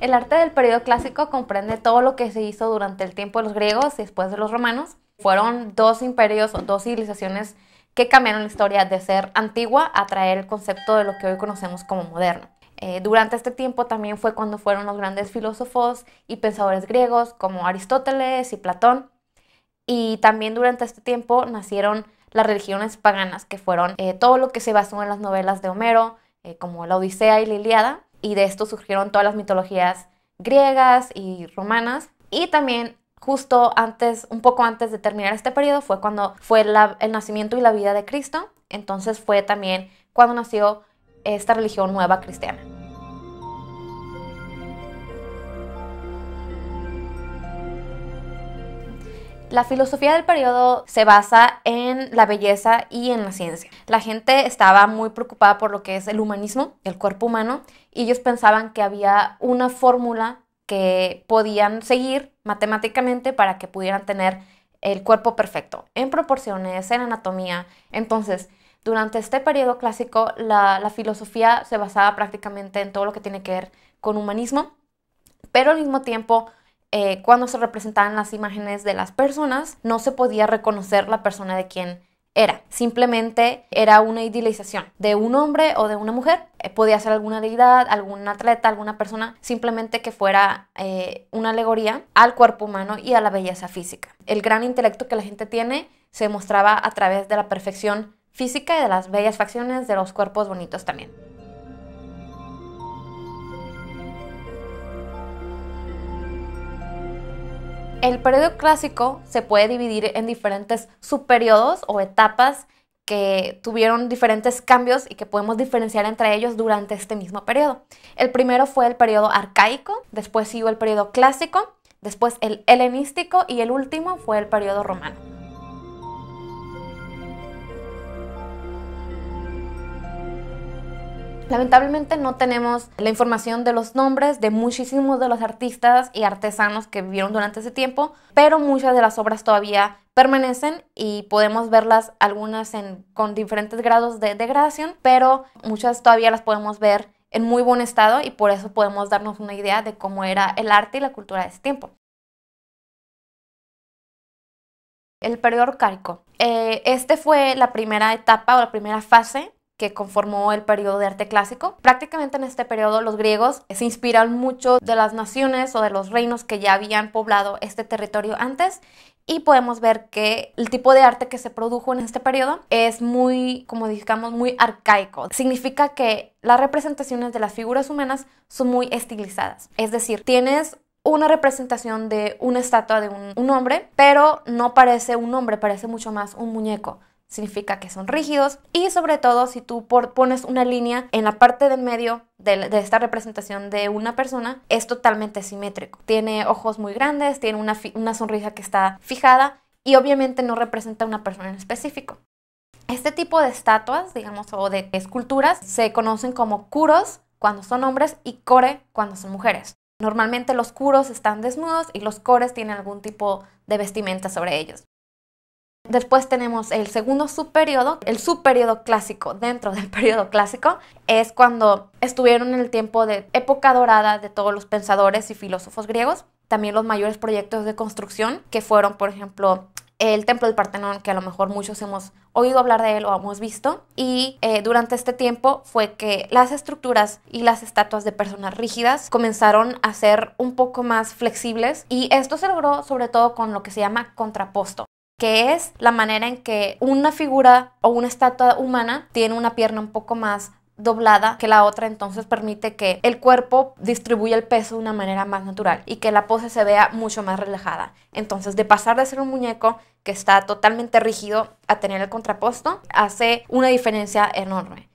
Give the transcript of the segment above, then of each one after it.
El arte del periodo clásico comprende todo lo que se hizo durante el tiempo de los griegos y después de los romanos. Fueron dos imperios o dos civilizaciones que cambiaron la historia de ser antigua a traer el concepto de lo que hoy conocemos como moderno. Eh, durante este tiempo también fue cuando fueron los grandes filósofos y pensadores griegos como Aristóteles y Platón. Y también durante este tiempo nacieron las religiones paganas, que fueron eh, todo lo que se basó en las novelas de Homero, eh, como la Odisea y la Iliada, y de esto surgieron todas las mitologías griegas y romanas. Y también justo antes, un poco antes de terminar este periodo, fue cuando fue el nacimiento y la vida de Cristo. Entonces fue también cuando nació esta religión nueva cristiana. La filosofía del periodo se basa en la belleza y en la ciencia. La gente estaba muy preocupada por lo que es el humanismo, el cuerpo humano, y ellos pensaban que había una fórmula que podían seguir matemáticamente para que pudieran tener el cuerpo perfecto, en proporciones, en anatomía. Entonces, durante este periodo clásico, la, la, filosofía se basaba prácticamente en todo lo que tiene que ver con humanismo, pero al mismo tiempo eh, cuando se representaban las imágenes de las personas, no se podía reconocer la persona de quien era. Simplemente era una idealización de un hombre o de una mujer. Eh, podía ser alguna deidad, algún atleta, alguna persona, simplemente que fuera eh, una alegoría al cuerpo humano y a la belleza física. El gran intelecto que la gente tiene se mostraba a través de la perfección física y de las bellas facciones de los cuerpos bonitos también. El periodo clásico se puede dividir en diferentes subperiodos o etapas que tuvieron diferentes cambios y que podemos diferenciar entre ellos durante este mismo periodo. El primero fue el periodo arcaico, después siguió el periodo clásico, después el helenístico y el último fue el periodo romano. Lamentablemente no tenemos la información de los nombres de muchísimos de los artistas y artesanos que vivieron durante ese tiempo, pero muchas de las obras todavía permanecen y podemos verlas algunas con diferentes grados de degradación, pero muchas todavía las podemos ver en muy buen estado y por eso podemos darnos una idea de cómo era el arte y la cultura de ese tiempo. El periodo arcaico. Eh, este fue la primera etapa o la primera fase que conformó el periodo de arte clásico. Prácticamente en este periodo los griegos se inspiran mucho de las naciones o de los reinos que ya habían poblado este territorio antes y podemos ver que el tipo de arte que se produjo en este periodo es muy, como digamos, muy arcaico. Significa que las representaciones de las figuras humanas son muy estilizadas. Es decir, tienes una representación de una estatua de un, un hombre, pero no parece un hombre, parece mucho más un muñeco significa que son rígidos y sobre todo si tú pones una línea en la parte del medio de, esta representación de una persona es totalmente simétrico. Tiene ojos muy grandes, tiene una, sonrisa que está fijada y obviamente no representa a una persona en específico. Este tipo de estatuas, digamos, o de esculturas se conocen como kuros cuando son hombres y core cuando son mujeres. Normalmente los kuros están desnudos y los cores tienen algún tipo de vestimenta sobre ellos. Después tenemos el segundo subperiodo. El subperiodo clásico dentro del periodo clásico es cuando estuvieron en el tiempo de época dorada de todos los pensadores y filósofos griegos. También los mayores proyectos de construcción que fueron, por ejemplo, el Templo del Partenón, que a lo mejor muchos hemos oído hablar de él o hemos visto. Y eh, durante este tiempo fue que las estructuras y las estatuas de personas rígidas comenzaron a ser un poco más flexibles. Y esto se logró sobre todo con lo que se llama contraposto que es la manera en que una figura o una estatua humana tiene una pierna un poco más doblada que la otra, entonces permite que el cuerpo distribuya el peso de una manera más natural y que la pose se vea mucho más relajada. Entonces, de pasar de ser un muñeco que está totalmente rígido a tener el contraposto, hace una diferencia enorme.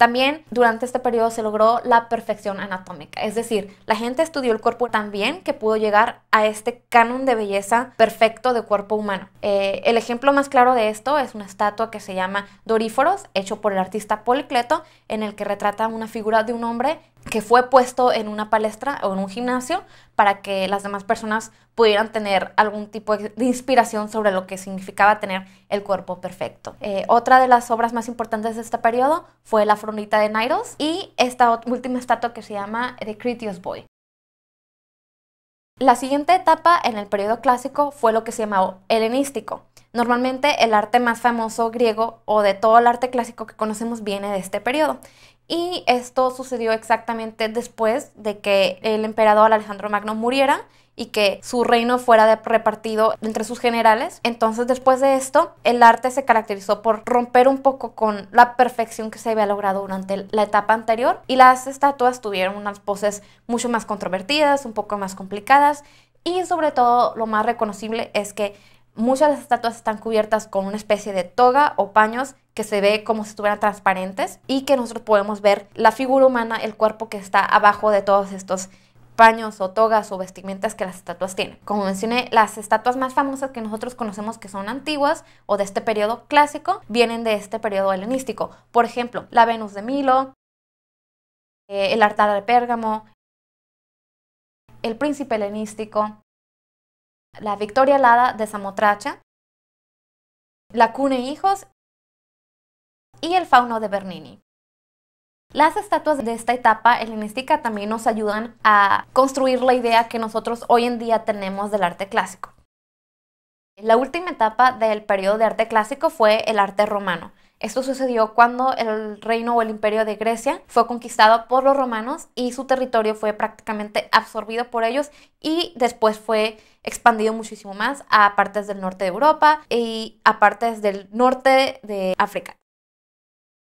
También durante este periodo se logró la perfección anatómica, es decir, la gente estudió el cuerpo tan bien que pudo llegar a este canon de belleza perfecto de cuerpo humano. Eh, el ejemplo más claro de esto es una estatua que se llama Doríforos, hecho por el artista Policleto, en el que retrata una figura de un hombre que fue puesto en una palestra o en un gimnasio para que las demás personas pudieran tener algún tipo de inspiración sobre lo que significaba tener el cuerpo perfecto. Eh, otra de las obras más importantes de este periodo fue la fronita de Nairos y esta última estatua que se llama The Critios Boy. La siguiente etapa en el periodo clásico fue lo que se llamaba helenístico. Normalmente el arte más famoso griego o de todo el arte clásico que conocemos viene de este periodo y esto sucedió exactamente después de que el emperador Alejandro Magno muriera y que su reino fuera repartido entre sus generales. Entonces, después de esto, el arte se caracterizó por romper un poco con la perfección que se había logrado durante la etapa anterior y las estatuas tuvieron unas poses mucho más controvertidas, un poco más complicadas y sobre todo lo más reconocible es que Muchas de las estatuas están cubiertas con una especie de toga o paños que se ve como si estuvieran transparentes y que nosotros podemos ver la figura humana, el cuerpo que está abajo de todos estos paños o togas o vestimentas que las estatuas tienen. Como mencioné, las estatuas más famosas que nosotros conocemos que son antiguas o de este periodo clásico vienen de este periodo helenístico. Por ejemplo, la Venus de Milo, eh, el altar de Pérgamo, el príncipe helenístico, la Victoria alada de Samotracha, la Cune Hijos y el Fauno de Bernini. Las estatuas de esta etapa helenística también nos ayudan a construir la idea que nosotros hoy en día tenemos del arte clásico. La última etapa del periodo de arte clásico fue el arte romano, esto sucedió cuando el reino o el imperio de Grecia fue conquistado por los romanos y su territorio fue prácticamente absorbido por ellos y después fue expandido muchísimo más a partes del norte de Europa y a partes del norte de África.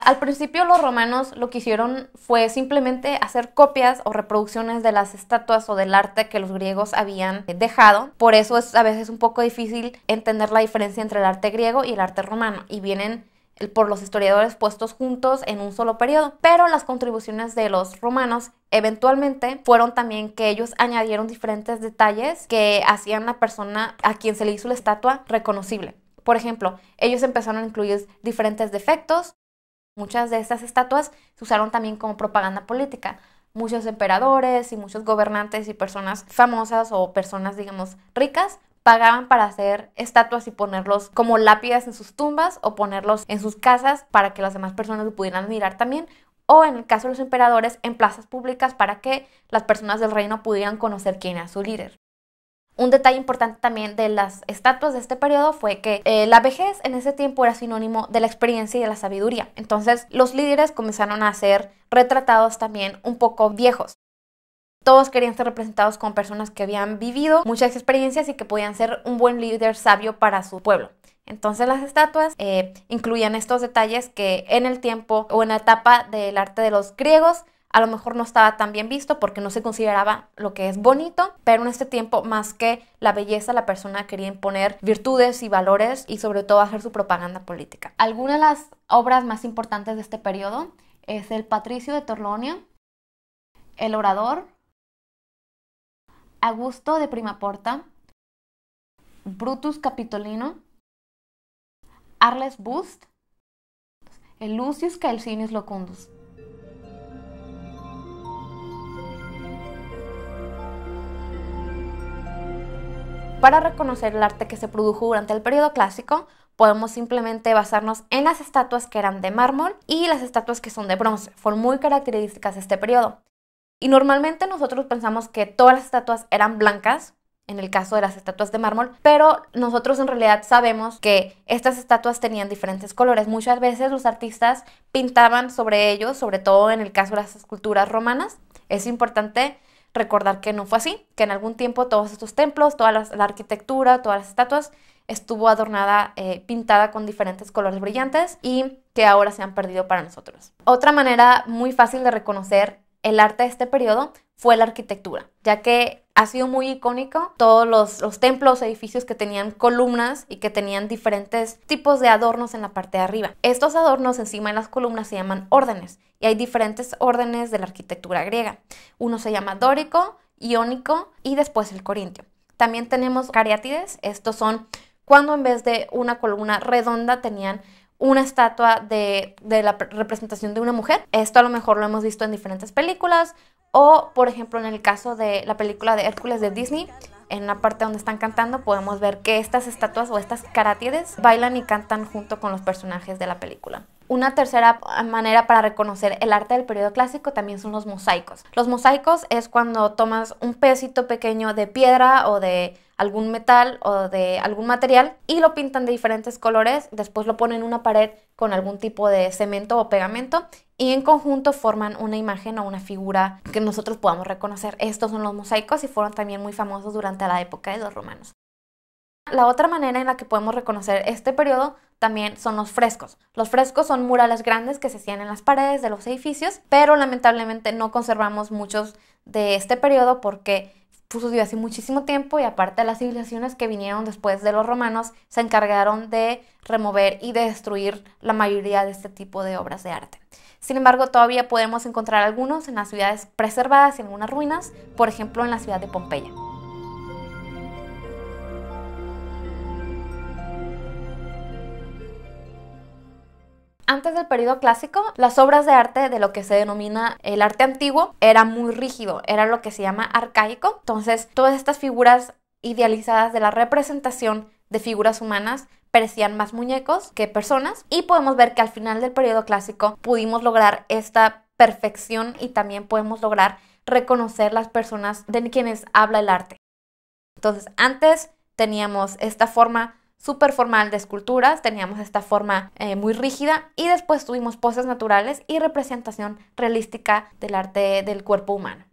Al principio los romanos lo que hicieron fue simplemente hacer copias o reproducciones de las estatuas o del arte que los griegos habían dejado. Por eso es a veces un poco difícil entender la diferencia entre el arte griego y el arte romano. Y vienen por los historiadores puestos juntos en un solo periodo. Pero las contribuciones de los romanos eventualmente fueron también que ellos añadieron diferentes detalles que hacían la persona a quien se le hizo la estatua reconocible. Por ejemplo, ellos empezaron a incluir diferentes defectos. Muchas de estas estatuas se usaron también como propaganda política muchos emperadores y muchos gobernantes y personas famosas o personas, digamos, ricas pagaban para hacer estatuas y ponerlos como lápidas en sus tumbas o ponerlos en sus casas para que las demás personas lo pudieran admirar también o en el caso de los emperadores en plazas públicas para que las personas del reino pudieran conocer quién era su líder. Un detalle importante también de las estatuas de este periodo fue que eh, la vejez en ese tiempo era sinónimo de la experiencia y de la sabiduría. Entonces los líderes comenzaron a ser retratados también un poco viejos. Todos querían ser representados con personas que habían vivido muchas experiencias y que podían ser un buen líder sabio para su pueblo. Entonces las estatuas eh, incluían estos detalles que en el tiempo o en la etapa del arte de los griegos a lo mejor no estaba tan bien visto porque no se consideraba lo que es bonito, pero en este tiempo más que la belleza, la persona quería imponer virtudes y valores y sobre todo hacer su propaganda política. Algunas de las obras más importantes de este periodo es el Patricio de Torlonia, El Orador, Augusto de Prima Porta, Brutus Capitolino, Arles Bust, el Lucius Caelcinius Locundus. Para reconocer el arte que se produjo durante el periodo clásico, podemos simplemente basarnos en las estatuas que eran de mármol y las estatuas que son de bronce. Fueron muy características de este periodo. Y normalmente nosotros pensamos que todas las estatuas eran blancas, en el caso de las estatuas de mármol, pero nosotros en realidad sabemos que estas estatuas tenían diferentes colores. Muchas veces los artistas pintaban sobre ellos, sobre todo en el caso de las esculturas romanas. Es importante recordar que no fue así, que en algún tiempo todos estos templos, toda la, arquitectura, todas las estatuas estuvo adornada, eh, pintada con diferentes colores brillantes y que ahora se han perdido para nosotros. Otra manera muy fácil de reconocer el arte de este periodo fue la arquitectura, ya que ha sido muy icónico todos los, templos, edificios que tenían columnas y que tenían diferentes tipos de adornos en la parte de arriba. Estos adornos encima de las columnas se llaman órdenes y hay diferentes órdenes de la arquitectura griega. Uno se llama dórico, iónico y después el corintio. También tenemos cariátides, estos son cuando en vez de una columna redonda tenían una estatua de, la representación de una mujer. Esto a lo mejor lo hemos visto en diferentes películas o, por ejemplo, en el caso de la película de Hércules de Disney, en la parte donde están cantando podemos ver que estas estatuas o estas carátides bailan y cantan junto con los personajes de la película. Una tercera manera para reconocer el arte del periodo clásico también son los mosaicos. Los mosaicos es cuando tomas un pedacito pequeño de piedra o de algún metal o de algún material y lo pintan de diferentes colores, después lo ponen en una pared con algún tipo de cemento o pegamento y en conjunto forman una imagen o una figura que nosotros podamos reconocer. Estos son los mosaicos y fueron también muy famosos durante la época de los romanos. La otra manera en la que podemos reconocer este periodo también son los frescos. Los frescos son murales grandes que se hacían en las paredes de los edificios, pero lamentablemente no conservamos muchos de este periodo porque sucedió hace muchísimo tiempo y aparte las civilizaciones que vinieron después de los romanos se encargaron de remover y de destruir la mayoría de este tipo de obras de arte. Sin embargo, todavía podemos encontrar algunos en las ciudades preservadas y en algunas ruinas, por ejemplo en la ciudad de Pompeya. Antes del periodo clásico, las obras de arte de lo que se denomina el arte antiguo era muy rígido, era lo que se llama arcaico. Entonces, todas estas figuras idealizadas de la representación de figuras humanas parecían más muñecos que personas y podemos ver que al final del periodo clásico pudimos lograr esta perfección y también podemos lograr reconocer las personas de quienes habla el arte. Entonces, antes teníamos esta forma súper formal de esculturas, teníamos esta forma eh, muy rígida y después tuvimos poses naturales y representación realística del arte del cuerpo humano.